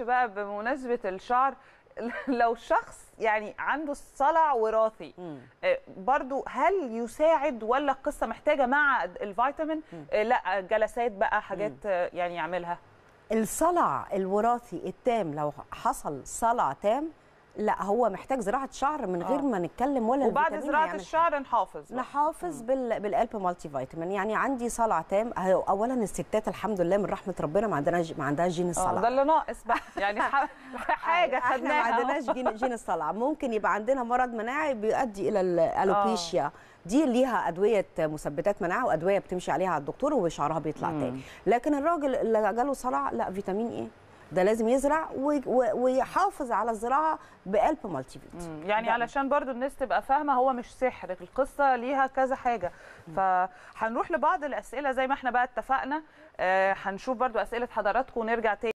معلش بقى بمناسبه الشعر لو شخص يعني عنده صلع وراثي آه، برضو هل يساعد ولا القصه محتاجه مع الفيتامين آه، لا جلسات بقى حاجات يعني يعملها الصلع الوراثي التام لو حصل صلع تام لا هو محتاج زراعه شعر من غير آه. ما نتكلم ولا وبعد زراعه يعني الشعر نحافظ نحافظ بال... بالالب مالتي فيتامين يعني عندي صلع تام اولا الستات الحمد لله من رحمه ربنا ما عندناش ما عندهاش جين آه، الصلع ده اللي ناقص بقى يعني حاجه خدناها ما عندناش جين جين الصلع ممكن يبقى عندنا مرض مناعي بيؤدي الى الالوبيشيا آه. دي ليها ادويه مثبتات مناعه وادويه بتمشي عليها على الدكتور وشعرها بيطلع تاني لكن الراجل اللي جاله صلع لا فيتامين ايه ده لازم يزرع ويحافظ على الزراعه بقلب مالتي بيت يعني ده. علشان برضو الناس تبقى فاهمه هو مش سحر القصه ليها كذا حاجه فهنروح لبعض الاسئله زي ما احنا بقى اتفقنا آه، هنشوف برضو اسئله حضراتكم ونرجع تاني